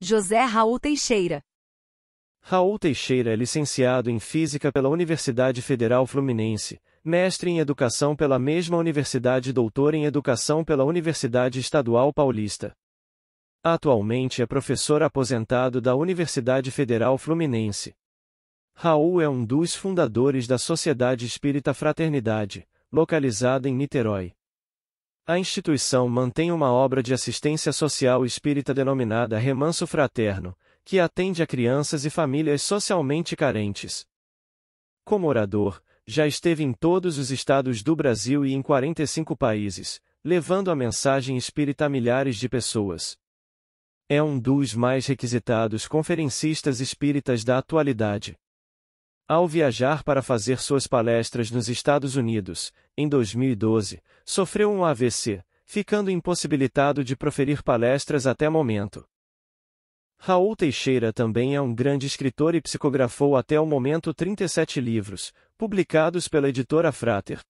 José Raul Teixeira. Raul Teixeira é licenciado em Física pela Universidade Federal Fluminense, mestre em Educação pela mesma universidade e doutor em Educação pela Universidade Estadual Paulista. Atualmente é professor aposentado da Universidade Federal Fluminense. Raul é um dos fundadores da Sociedade Espírita Fraternidade, localizada em Niterói. A instituição mantém uma obra de assistência social espírita denominada Remanso Fraterno, que atende a crianças e famílias socialmente carentes. Como orador, já esteve em todos os estados do Brasil e em 45 países, levando a mensagem espírita a milhares de pessoas. É um dos mais requisitados conferencistas espíritas da atualidade. Ao viajar para fazer suas palestras nos Estados Unidos, em 2012, sofreu um AVC, ficando impossibilitado de proferir palestras até momento. Raul Teixeira também é um grande escritor e psicografou até o momento 37 livros, publicados pela editora Frater.